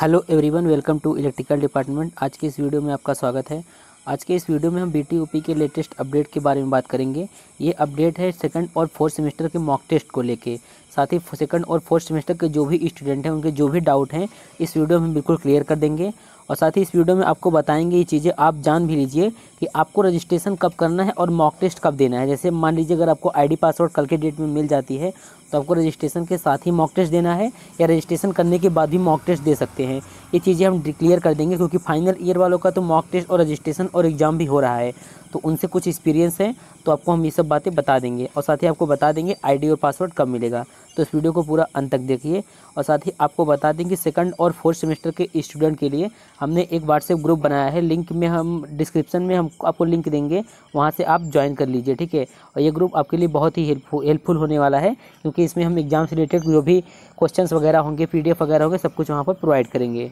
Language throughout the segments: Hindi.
hello everyone welcome to electrical department आज के इस वीडियो में आपका स्वागत है आज के इस वीडियो में हम बी के लेटेस्ट अपडेट के बारे में बात करेंगे ये अपडेट है सेकंड और फोर्थ सेमेस्टर के मॉक टेस्ट को लेके साथ ही सेकंड और फोर्थ सेमेस्टर के जो भी स्टूडेंट हैं उनके जो भी डाउट हैं इस वीडियो में हम बिल्कुल क्लियर कर देंगे और साथ ही इस वीडियो में आपको बताएंगे ये चीज़ें आप जान भी लीजिए कि आपको रजिस्ट्रेशन कब करना है और मॉक टेस्ट कब देना है जैसे मान लीजिए अगर आपको आईडी पासवर्ड कल के डेट में मिल जाती है तो आपको रजिस्ट्रेशन के साथ ही मॉक टेस्ट देना है या रजिस्ट्रेशन करने के बाद भी मॉक टेस्ट दे सकते हैं ये चीज़ें हम डिक्लेयर कर देंगे क्योंकि फाइनल ईयर वालों का तो मॉक टेस्ट और रजिस्ट्रेशन और एग्ज़ाम भी हो रहा है तो उनसे कुछ एक्सपीरियंस है तो आपको हम ये सब बातें बता देंगे और साथ ही आपको बता देंगे आईडी और पासवर्ड कब मिलेगा तो इस वीडियो को पूरा अंत तक देखिए और साथ ही आपको बता दें कि सेकंड और फोर्थ सेमेस्टर के स्टूडेंट के लिए हमने एक व्हाट्सएप ग्रुप बनाया है लिंक में हम डिस्क्रिप्शन में हम आपको लिंक देंगे वहाँ से आप ज्वाइन कर लीजिए ठीक है और ये ग्रुप आपके लिए बहुत ही हेल्पफुल होने वाला है क्योंकि इसमें हम एग्ज़ाम से रिलेटेड जो भी क्वेश्चन वगैरह होंगे पी वगैरह होंगे सब कुछ वहाँ पर प्रोवाइड करेंगे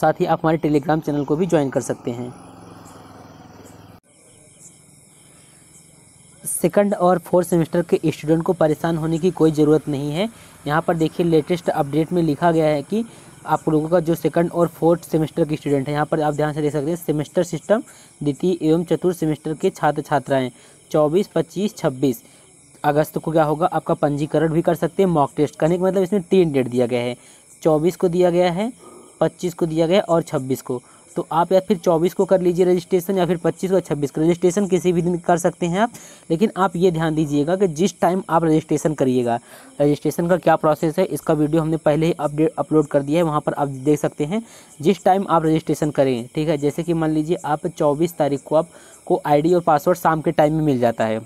साथ ही आप हमारे टेलीग्राम चैनल को भी ज्वाइन कर सकते हैं सेकंड और फोर्थ सेमेस्टर के स्टूडेंट को परेशान होने की कोई ज़रूरत नहीं है यहाँ पर देखिए लेटेस्ट अपडेट में लिखा गया है कि आप लोगों का जो सेकंड और फोर्थ सेमेस्टर के स्टूडेंट है यहाँ पर आप ध्यान से देख सकते हैं सेमेस्टर सिस्टम द्वितीय एवं चतुर्थ सेमेस्टर के छात्र छात्राएँ चौबीस पच्चीस छब्बीस अगस्त को क्या होगा आपका पंजीकरण भी कर सकते हैं मॉक टेस्ट करने का मतलब इसमें तीन डेट दिया गया है चौबीस को दिया गया है पच्चीस को दिया गया और छब्बीस को तो आप या फिर चौबीस को कर लीजिए रजिस्ट्रेशन या फिर पच्चीस को छब्बीस को रजिस्ट्रेशन किसी भी दिन कर सकते हैं आप लेकिन आप ये ध्यान दीजिएगा कि जिस टाइम आप रजिस्ट्रेशन करिएगा रजिस्ट्रेशन का क्या प्रोसेस है इसका वीडियो हमने पहले ही अपडेट अपलोड कर दिया है वहाँ पर आप देख सकते हैं जिस टाइम आप रजिस्ट्रेशन करें ठीक है जैसे कि मान लीजिए आप चौबीस तारीख को आपको आई और पासवर्ड शाम के टाइम में मिल जाता है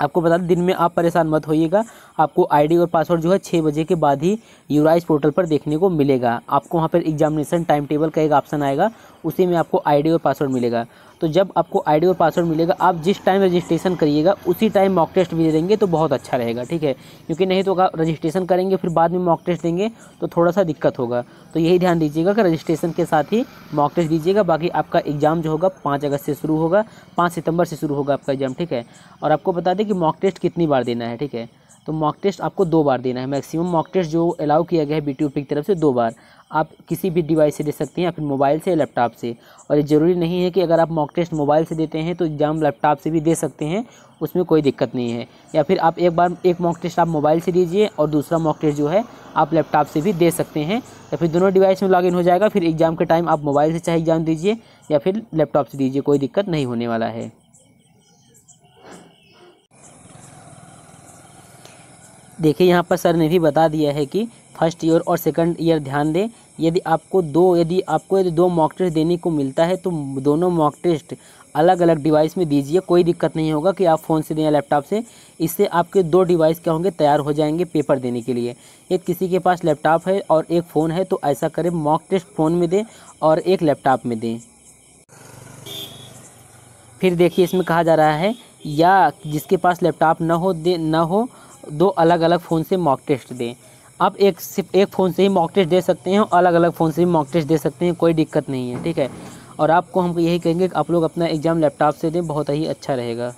आपको बता दें दिन में आप परेशान मत होइएगा आपको आईडी और पासवर्ड जो है छः बजे के बाद ही यूराइज पोर्टल पर देखने को मिलेगा आपको वहाँ पर एग्जामिनेशन टाइम टेबल का एक ऑप्शन आएगा उसी में आपको आईडी और पासवर्ड मिलेगा तो जब आपको आईडी और पासवर्ड मिलेगा आप जिस टाइम रजिस्ट्रेशन करिएगा उसी टाइम मॉक टेस्ट भी दे देंगे तो बहुत अच्छा रहेगा ठीक है क्योंकि नहीं तो अगर रजिस्ट्रेशन करेंगे फिर बाद में मॉक टेस्ट देंगे तो थोड़ा सा दिक्कत होगा तो यही ध्यान दीजिएगा कि रजिस्ट्रेशन के साथ ही मॉक टेस्ट दीजिएगा बाकी आपका एग्ज़ाम जो होगा पाँच अगस्त से शुरू होगा पाँच सितम्बर से शुरू होगा आपका एग्ज़ाम ठीक है और आपको बता दें कि मॉक टेस्ट कितनी बार देना है ठीक है तो मॉक टेस्ट आपको दो बार देना है मैक्सिमम मॉक टेस्ट जो अलाउ किया गया है बी की तरफ से दो बार आप किसी भी डिवाइस से दे सकते हैं या फिर मोबाइल से या लैपटॉप से और ये ज़रूरी नहीं है कि अगर आप मॉक टेस्ट मोबाइल से देते हैं तो एग्ज़ाम लैपटॉप से भी दे सकते हैं उसमें कोई दिक्कत नहीं है या फिर आप एक बार एक मॉक टेस्ट आप मोबाइल से दीजिए और दूसरा मॉक टेस्ट जो है आप लैपटॉप से भी दे सकते हैं या फिर दोनों डिवाइस में लॉगिन हो जाएगा फिर एग्ज़ाम के टाइम आप मोबाइल से चाहे एग्ज़ाम दीजिए या फिर लैपटॉप से दीजिए कोई दिक्कत नहीं होने वाला है देखिए यहाँ पर सर ने भी बता दिया है कि फर्स्ट ईयर और सेकंड ईयर ध्यान दें यदि आपको दो यदि आपको यदि दो मॉक टेस्ट देने को मिलता है तो दोनों मॉक टेस्ट अलग अलग डिवाइस में दीजिए कोई दिक्कत नहीं होगा कि आप फ़ोन से दें या लैपटॉप से इससे आपके दो डिवाइस क्या होंगे तैयार हो जाएंगे पेपर देने के लिए एक किसी के पास लैपटॉप है और एक फ़ोन है तो ऐसा करें मॉक टेस्ट फ़ोन में दें और एक लैपटॉप में दें फिर देखिए इसमें कहा जा रहा है या जिसके पास लैपटॉप ना हो दे ना हो दो अलग अलग फ़ोन से मॉक टेस्ट दें आप एक सिर्फ एक फ़ोन से ही मॉक टेस्ट दे सकते हैं और अलग अलग फ़ोन से भी मॉक टेस्ट दे सकते हैं कोई दिक्कत नहीं है ठीक है और आपको हम यही कहेंगे कि आप लोग अपना एग्ज़ाम लैपटॉप से दें बहुत ही अच्छा रहेगा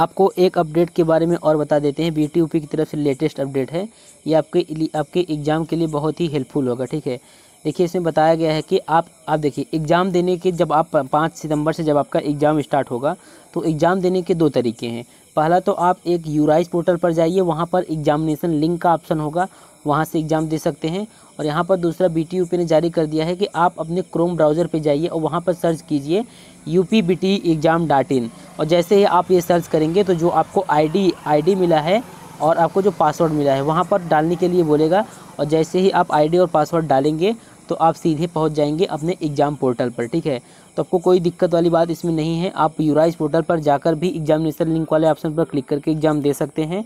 आपको एक अपडेट के बारे में और बता देते हैं बी टी की तरफ से लेटेस्ट अपडेट है ये आपके आपके एग्ज़ाम के लिए बहुत ही हेल्पफुल होगा ठीक है देखिए इसमें बताया गया है कि आप आप देखिए एग्ज़ाम देने के जब आप पाँच सितंबर से जब आपका एग्ज़ाम स्टार्ट होगा तो एग्ज़ाम देने के दो तरीके हैं पहला तो आप एक यूराइज पोर्टल पर जाइए वहाँ पर एग्जामिनेशन लिंक का ऑप्शन होगा वहाँ से एग्ज़ाम दे सकते हैं और यहाँ पर दूसरा बी टी ने जारी कर दिया है कि आप अपने क्रोम ब्राउज़र पर जाइए और वहाँ पर सर्च कीजिए U P B T exam dot in और जैसे ही आप ये सर्च करेंगे तो जो आपको आई डी आई डी मिला है और आपको जो पासवर्ड मिला है वहाँ पर डालने के लिए बोलेगा और जैसे ही आप आईडी और पासवर्ड डालेंगे तो आप सीधे पहुंच जाएंगे अपने एग्ज़ाम पोर्टल पर ठीक है तो आपको कोई दिक्कत वाली बात इसमें नहीं है आप यूराइज पोर्टल पर जाकर भी एग्जामिनेशन लिंक वाले ऑप्शन पर क्लिक करके एग्ज़ाम दे सकते हैं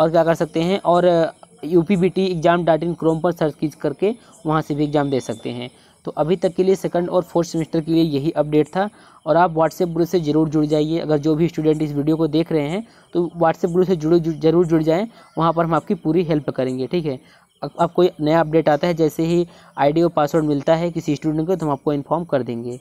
और क्या कर सकते हैं और U P B T exam dot in Chrome पर सर्च करके वहाँ से भी एग्ज़ाम दे सकते हैं तो अभी तक के लिए सेकंड और फोर्थ सेमेस्टर के लिए यही अपडेट था और आप व्हाट्सएप ग्रुप से ज़रूर जुड़ जाइए अगर जो भी स्टूडेंट इस वीडियो को देख रहे हैं तो व्हाट्सएप ग्रुप से जुड़े जरूर जुड़ जाएं वहाँ पर हम आपकी पूरी हेल्प करेंगे ठीक है आप कोई नया अपडेट आता है जैसे ही आईडी और पासवर्ड मिलता है किसी स्टूडेंट को तो हम आपको इन्फॉर्म कर देंगे